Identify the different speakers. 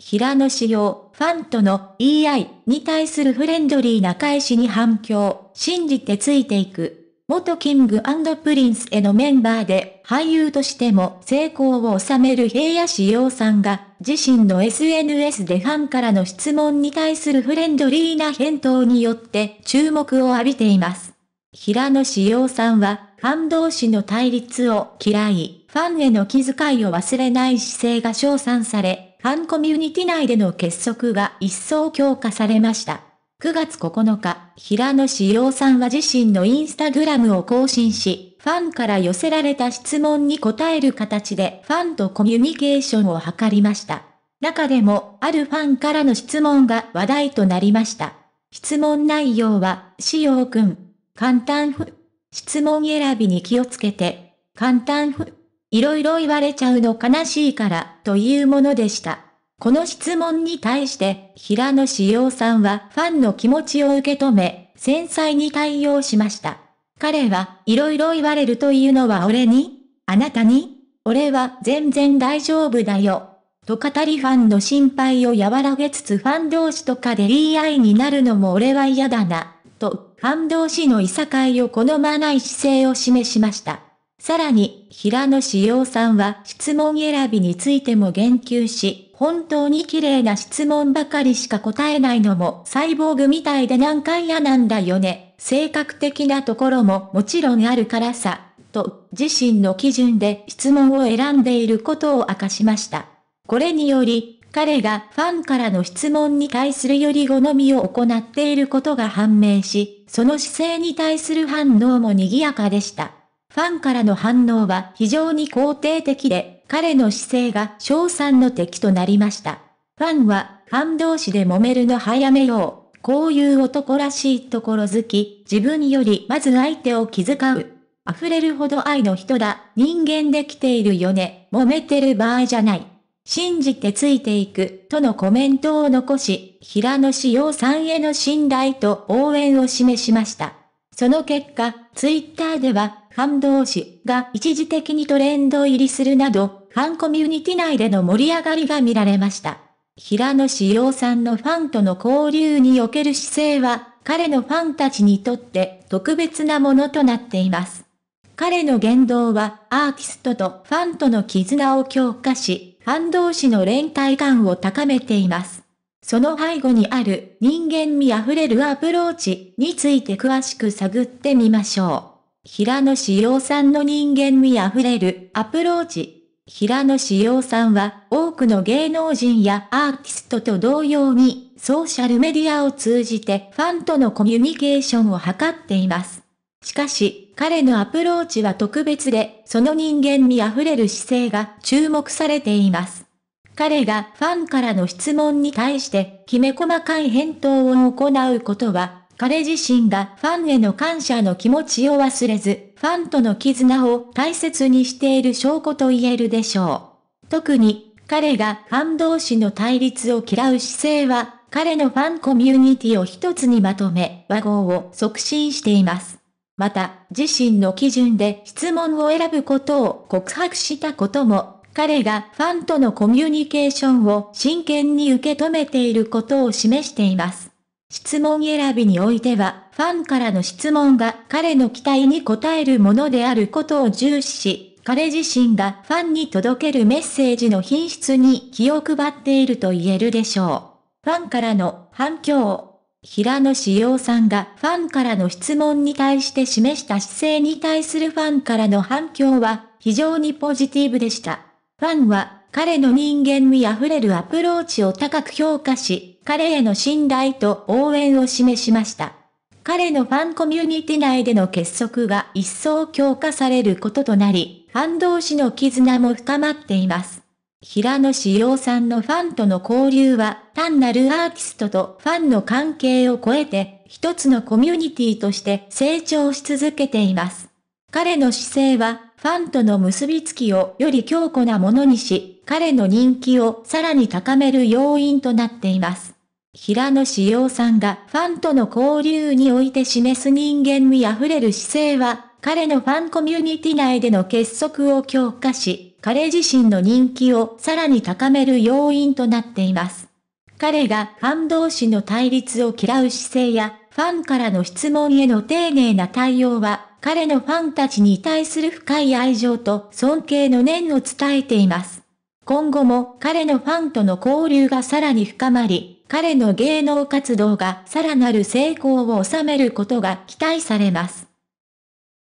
Speaker 1: 平野紫耀、ファンとの EI に対するフレンドリーな返しに反響、信じてついていく。元キングプリンスへのメンバーで俳優としても成功を収める平野紫耀さんが自身の SNS でファンからの質問に対するフレンドリーな返答によって注目を浴びています。平野紫耀さんはファン同士の対立を嫌い、ファンへの気遣いを忘れない姿勢が称賛され、ファンコミュニティ内での結束が一層強化されました。9月9日、平野志陽さんは自身のインスタグラムを更新し、ファンから寄せられた質問に答える形でファンとコミュニケーションを図りました。中でも、あるファンからの質問が話題となりました。質問内容は、志陽くん、簡単ふ、質問選びに気をつけて、簡単ふ、いろいろ言われちゃうの悲しいから、というものでした。この質問に対して、平野志陽さんはファンの気持ちを受け止め、繊細に対応しました。彼は、いろいろ言われるというのは俺にあなたに俺は全然大丈夫だよ。と語りファンの心配を和らげつつファン同士とかで言い合いになるのも俺は嫌だな、と、ファン同士のいさかいを好まない姿勢を示しました。さらに、平野志陽さんは質問選びについても言及し、本当に綺麗な質問ばかりしか答えないのもサイボーグみたいで難解嫌なんだよね。性格的なところももちろんあるからさ。と、自身の基準で質問を選んでいることを明かしました。これにより、彼がファンからの質問に対するより好みを行っていることが判明し、その姿勢に対する反応も賑やかでした。ファンからの反応は非常に肯定的で、彼の姿勢が賞賛の敵となりました。ファンは、ファン同士で揉めるの早めよう。こういう男らしいところ好き、自分よりまず相手を気遣う。溢れるほど愛の人だ、人間できているよね、揉めてる場合じゃない。信じてついていく、とのコメントを残し、平野志陽さんへの信頼と応援を示しました。その結果、ツイッターでは、反動士が一時的にトレンド入りするなど、ファンコミュニティ内での盛り上がりが見られました。平野志陽さんのファンとの交流における姿勢は、彼のファンたちにとって特別なものとなっています。彼の言動は、アーティストとファンとの絆を強化し、ファン同士の連帯感を高めています。その背後にある人間味あふれるアプローチについて詳しく探ってみましょう。平野志陽さんの人間味あふれるアプローチ。平野志陽さんは多くの芸能人やアーティストと同様にソーシャルメディアを通じてファンとのコミュニケーションを図っています。しかし彼のアプローチは特別でその人間味あふれる姿勢が注目されています。彼がファンからの質問に対してきめ細かい返答を行うことは彼自身がファンへの感謝の気持ちを忘れず、ファンとの絆を大切にしている証拠と言えるでしょう。特に、彼がファン同士の対立を嫌う姿勢は、彼のファンコミュニティを一つにまとめ、和合を促進しています。また、自身の基準で質問を選ぶことを告白したことも、彼がファンとのコミュニケーションを真剣に受け止めていることを示しています。質問選びにおいては、ファンからの質問が彼の期待に応えるものであることを重視し、彼自身がファンに届けるメッセージの品質に気を配っていると言えるでしょう。ファンからの反響。平野志耀さんがファンからの質問に対して示した姿勢に対するファンからの反響は非常にポジティブでした。ファンは彼の人間味あふれるアプローチを高く評価し、彼への信頼と応援を示しました。彼のファンコミュニティ内での結束が一層強化されることとなり、ファン同士の絆も深まっています。平野志陽さんのファンとの交流は、単なるアーティストとファンの関係を超えて、一つのコミュニティとして成長し続けています。彼の姿勢は、ファンとの結びつきをより強固なものにし、彼の人気をさらに高める要因となっています。平野志陽さんがファンとの交流において示す人間味あふれる姿勢は、彼のファンコミュニティ内での結束を強化し、彼自身の人気をさらに高める要因となっています。彼がファン同士の対立を嫌う姿勢や、ファンからの質問への丁寧な対応は、彼のファンたちに対する深い愛情と尊敬の念を伝えています。今後も彼のファンとの交流がさらに深まり、彼の芸能活動がさらなる成功を収めることが期待されます。